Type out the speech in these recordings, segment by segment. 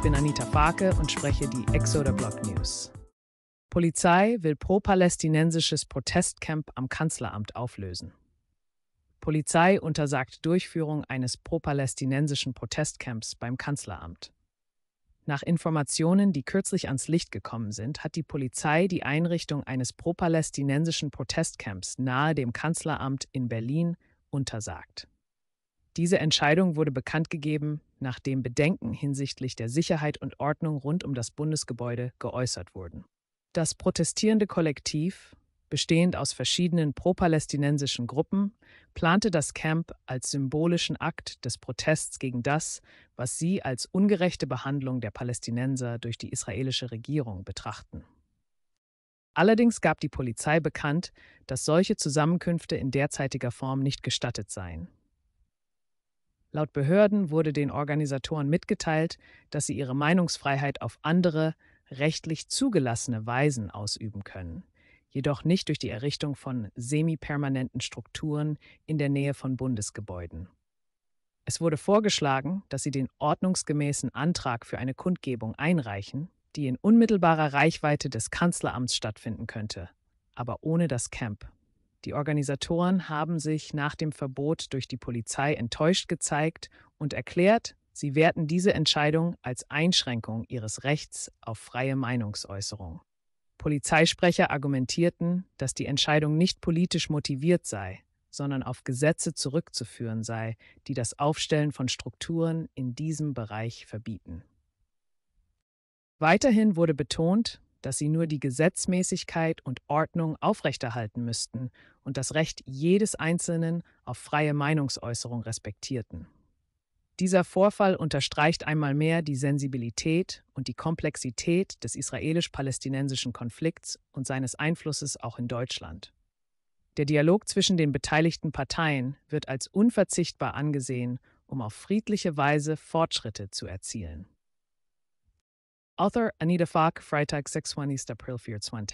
Ich bin Anita Farke und spreche die Exoder Block News. Polizei will pro-palästinensisches Protestcamp am Kanzleramt auflösen. Polizei untersagt Durchführung eines pro-palästinensischen Protestcamps beim Kanzleramt. Nach Informationen, die kürzlich ans Licht gekommen sind, hat die Polizei die Einrichtung eines pro-palästinensischen Protestcamps nahe dem Kanzleramt in Berlin untersagt. Diese Entscheidung wurde bekannt gegeben, nachdem Bedenken hinsichtlich der Sicherheit und Ordnung rund um das Bundesgebäude geäußert wurden. Das protestierende Kollektiv, bestehend aus verschiedenen propalästinensischen Gruppen, plante das Camp als symbolischen Akt des Protests gegen das, was sie als ungerechte Behandlung der Palästinenser durch die israelische Regierung betrachten. Allerdings gab die Polizei bekannt, dass solche Zusammenkünfte in derzeitiger Form nicht gestattet seien. Laut Behörden wurde den Organisatoren mitgeteilt, dass sie ihre Meinungsfreiheit auf andere, rechtlich zugelassene Weisen ausüben können, jedoch nicht durch die Errichtung von semipermanenten Strukturen in der Nähe von Bundesgebäuden. Es wurde vorgeschlagen, dass sie den ordnungsgemäßen Antrag für eine Kundgebung einreichen, die in unmittelbarer Reichweite des Kanzleramts stattfinden könnte, aber ohne das Camp. Die Organisatoren haben sich nach dem Verbot durch die Polizei enttäuscht gezeigt und erklärt, sie werten diese Entscheidung als Einschränkung ihres Rechts auf freie Meinungsäußerung. Polizeisprecher argumentierten, dass die Entscheidung nicht politisch motiviert sei, sondern auf Gesetze zurückzuführen sei, die das Aufstellen von Strukturen in diesem Bereich verbieten. Weiterhin wurde betont, dass sie nur die Gesetzmäßigkeit und Ordnung aufrechterhalten müssten und das Recht jedes Einzelnen auf freie Meinungsäußerung respektierten. Dieser Vorfall unterstreicht einmal mehr die Sensibilität und die Komplexität des israelisch-palästinensischen Konflikts und seines Einflusses auch in Deutschland. Der Dialog zwischen den beteiligten Parteien wird als unverzichtbar angesehen, um auf friedliche Weise Fortschritte zu erzielen. Author Anita Falk, Freitag, 26. April 24.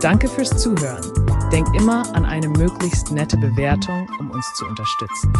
Danke fürs Zuhören. Denk immer an eine möglichst nette Bewertung, um uns zu unterstützen.